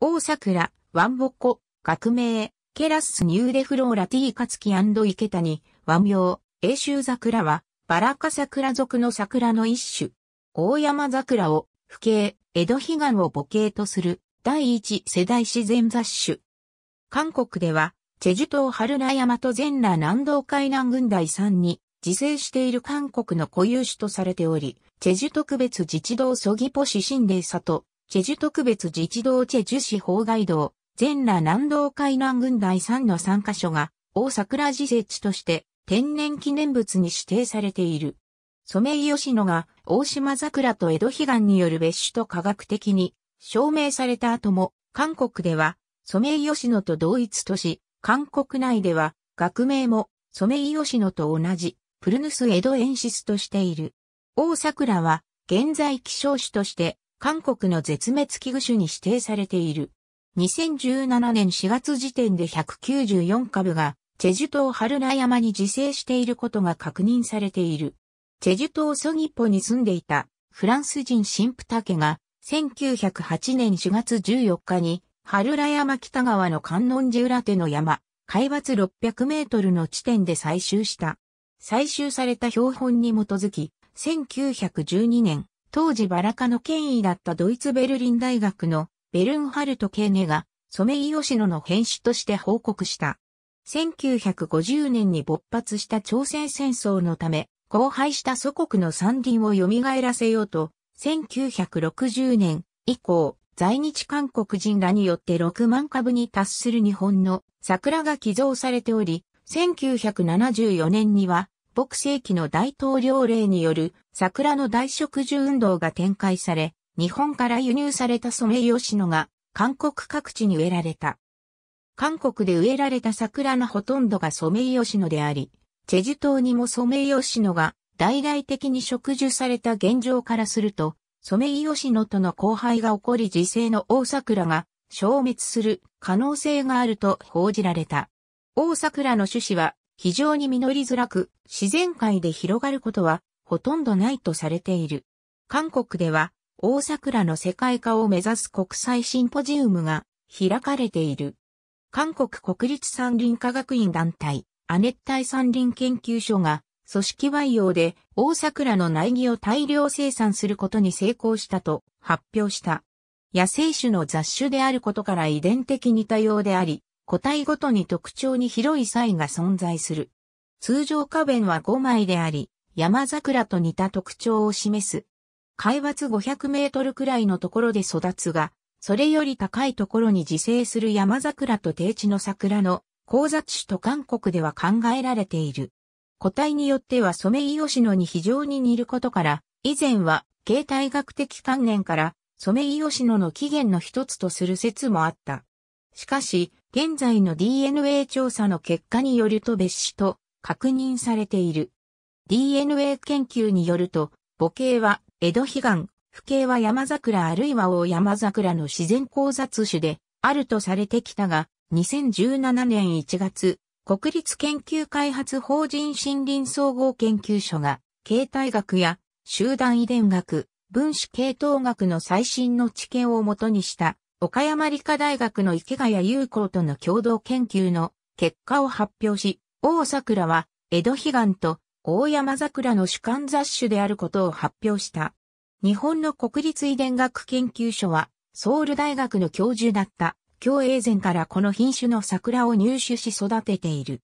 大桜、ワンボコ、学名、ケラスニューデフローラティーカツキ池谷、和名、英州桜は、バラカ桜属の桜の一種。大山桜を、不景、江戸悲願を母景とする、第一世代自然雑種。韓国では、チェジュ島春名山と全羅南道海南軍第3に、自生している韓国の固有種とされており、チェジュ特別自治道ソギポ市神霊里、チェジュ特別自治道チェジュ市法外道、全羅南道海南軍第3の3カ所が、大桜寺設置として天然記念物に指定されている。ソメイヨシノが大島桜と江戸彼岸による別種と科学的に証明された後も、韓国ではソメイヨシノと同一とし、韓国内では学名もソメイヨシノと同じプルヌス江戸エンシスとしている。大桜は現在希少種として韓国の絶滅危惧種に指定されている。2017年4月時点で194株が、チェジュ島春名山に自生していることが確認されている。チェジュ島ソギポに住んでいたフランス人プタ竹が、1908年4月14日に、春名山北側の観音寺裏手の山、海抜600メートルの地点で採集した。採集された標本に基づき、1912年、当時バラ科の権威だったドイツベルリン大学のベルンハルト・ケーネがソメイヨシノの変種として報告した。1950年に勃発した朝鮮戦争のため、荒廃した祖国の山林を蘇らせようと、1960年以降、在日韓国人らによって6万株に達する日本の桜が寄贈されており、1974年には北世紀の大統領令による桜の大植樹運動が展開され、日本から輸入されたソメイヨシノが韓国各地に植えられた。韓国で植えられた桜のほとんどがソメイヨシノであり、チェジュ島にもソメイヨシノが大々的に植樹された現状からすると、ソメイヨシノとの交配が起こり自生の大桜が消滅する可能性があると報じられた。大桜の種子は非常に実りづらく、自然界で広がることはほとんどないとされている。韓国では、大桜の世界化を目指す国際シンポジウムが開かれている。韓国国立山林科学院団体、亜熱帯山林研究所が、組織培養で大桜の苗木を大量生産することに成功したと発表した。野生種の雑種であることから遺伝的に多様であり、個体ごとに特徴に広いンが存在する。通常花弁は5枚であり、山桜と似た特徴を示す。海抜500メートルくらいのところで育つが、それより高いところに自生する山桜と低地の桜の交雑種と韓国では考えられている。個体によってはソメイヨシノに非常に似ることから、以前は形態学的観念からソメイヨシノの起源の一つとする説もあった。しかし、現在の DNA 調査の結果によると別種と確認されている。DNA 研究によると、母系は江戸悲願、父系は山桜あるいは大山桜の自然交雑種であるとされてきたが、2017年1月、国立研究開発法人森林総合研究所が、形態学や集団遺伝学、分子系統学の最新の知見をもとにした岡山理科大学の池谷優子との共同研究の結果を発表し、大桜は江戸悲願と大山桜の主観雑種であることを発表した。日本の国立遺伝学研究所は、ソウル大学の教授だった京栄前からこの品種の桜を入手し育てている。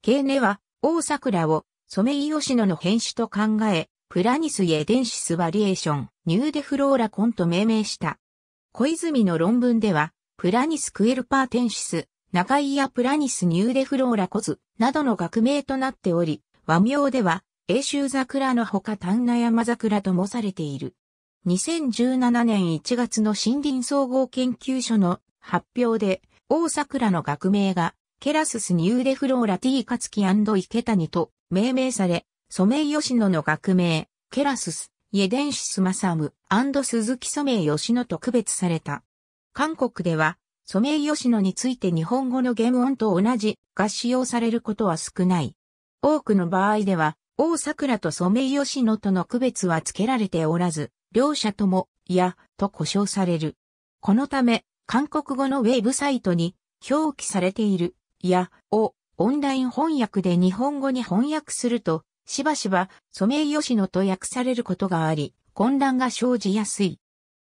ケーネは大桜をソメイヨシノの変種と考え、プラニスエデンシスバリエーション、ニューデフローラコンと命名した。小泉の論文では、プラニスクエルパーテンシス、中井やプラニスニューデフローラコズなどの学名となっており、和名では、英州桜のほか丹那山桜ともされている。2017年1月の森林総合研究所の発表で、大桜の学名が、ケラススニューデフローラティーカツキ池谷と命名され、ソメイヨシノの学名、ケラススイデンシスマサム鈴木ソメイヨシノと区別された。韓国では、ソメイヨシノについて日本語の原音と同じが使用されることは少ない。多くの場合では、大桜とソメイヨシノとの区別はつけられておらず、両者とも、いや、と呼称される。このため、韓国語のウェブサイトに表記されている、いや、をオンライン翻訳で日本語に翻訳すると、しばしばソメイヨシノと訳されることがあり、混乱が生じやすい。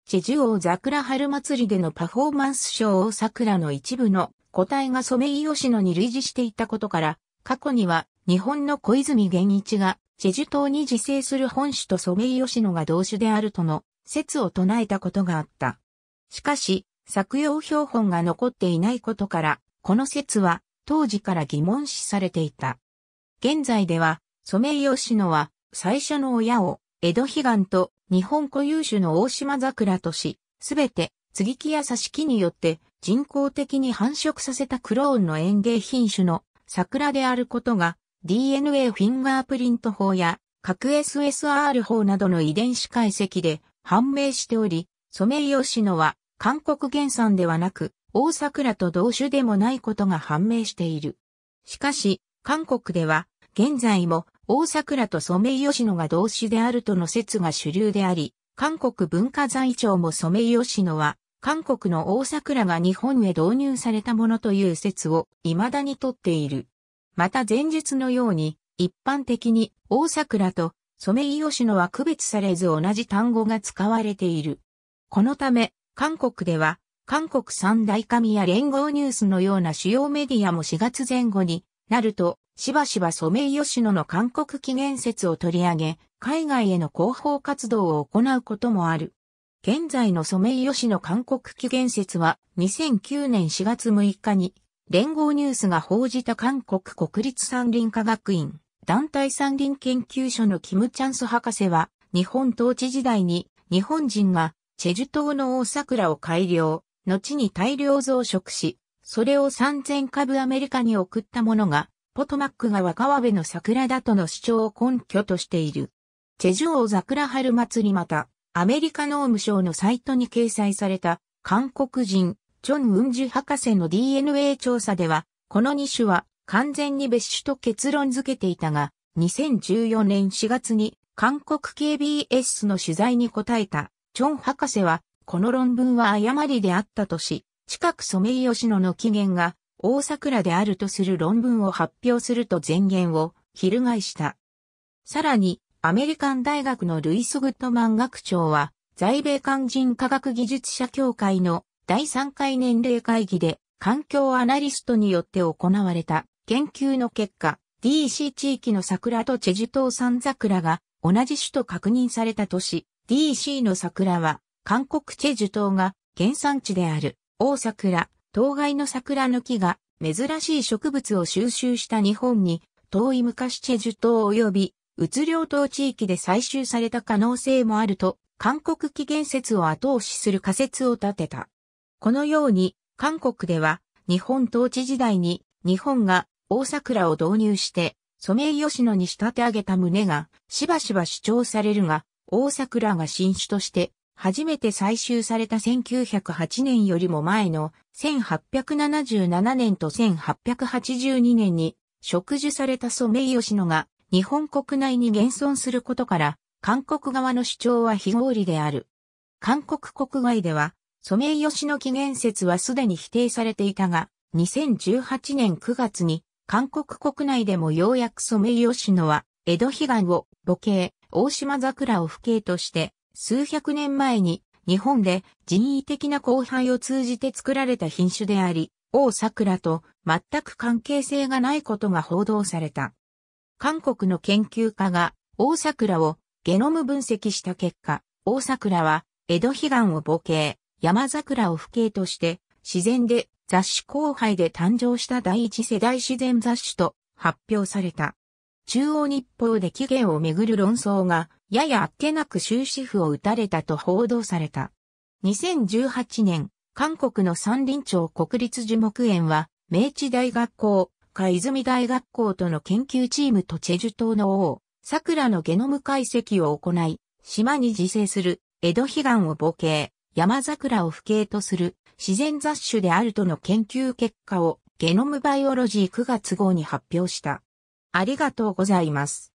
チェジュ王桜春祭りでのパフォーマンスショーを桜の一部の個体がソメイヨシノに類似していたことから、過去には日本の小泉源一がチェジュ島に自生する本種とソメイヨシノが同種であるとの説を唱えたことがあった。しかし、作用標本が残っていないことから、この説は当時から疑問視されていた。現在ではソメイヨシノは、最初の親を、江戸悲願と日本固有種の大島桜とし、すべて、継ぎ木や挿し木によって人工的に繁殖させたクローンの園芸品種の桜であることが DNA フィンガープリント法や核 SSR 法などの遺伝子解析で判明しており、ソメイヨシノは韓国原産ではなく大桜と同種でもないことが判明している。しかし、韓国では現在も大桜とソメイヨシノが動詞であるとの説が主流であり、韓国文化財庁もソメイヨシノは、韓国の大桜が日本へ導入されたものという説を未だにとっている。また前述のように、一般的に大桜とソメイヨシノは区別されず同じ単語が使われている。このため、韓国では、韓国三大神や連合ニュースのような主要メディアも4月前後になると、しばしばソメイヨシノの韓国起源説を取り上げ、海外への広報活動を行うこともある。現在のソメイヨシノ韓国起源説は2009年4月6日に連合ニュースが報じた韓国国立山林科学院団体山林研究所のキムチャンス博士は日本統治時代に日本人がチェジュ島の大桜を改良、後に大量増殖し、それを3000株アメリカに送ったものがポトマック若川辺の桜だとの主張を根拠としている。チェジュ桜春祭りまた、アメリカ農務省のサイトに掲載された韓国人、チョン・ウンジュ博士の DNA 調査では、この2種は完全に別種と結論付けていたが、2014年4月に韓国 KBS の取材に答えたチョン博士は、この論文は誤りであったとし、近くソメイヨシノの起源が大桜であるとする論文を発表すると前言を翻した。さらに、アメリカン大学のルイス・グッドマン学長は、在米肝人科学技術者協会の第3回年齢会議で、環境アナリストによって行われた研究の結果、DC 地域の桜とチェジュ島産桜が同じ種と確認された年、DC の桜は韓国チェジュ島が原産地である大桜、当該の桜の木が珍しい植物を収集した日本に遠い昔チェジュ島及びうつ領島地域で採集された可能性もあると韓国起源説を後押しする仮説を立てた。このように韓国では日本統治時代に日本が大桜を導入してソメイヨシノに仕立て上げた旨がしばしば主張されるが大桜が新種として初めて採集された1908年よりも前の1877年と1882年に植樹されたソメイヨシノが日本国内に現存することから、韓国側の主張は非合理である。韓国国外では、ソメイヨシノ起源説はすでに否定されていたが、2018年9月に、韓国国内でもようやくソメイヨシノは、江戸悲願を母系、大島桜を父系として、数百年前に日本で人為的な交配を通じて作られた品種であり、王桜と全く関係性がないことが報道された。韓国の研究家が王桜をゲノム分析した結果、王桜は江戸悲願を母系、山桜を父系として自然で雑種交配で誕生した第一世代自然雑種と発表された。中央日報で起源をめぐる論争がややあっけなく終止符を打たれたと報道された。2018年、韓国の三林町国立樹木園は、明治大学校、か泉大学校との研究チームとチェジュ島の王、桜のゲノム解析を行い、島に自生する、江戸悲願を母系、山桜を不景とする、自然雑種であるとの研究結果を、ゲノムバイオロジー9月号に発表した。ありがとうございます。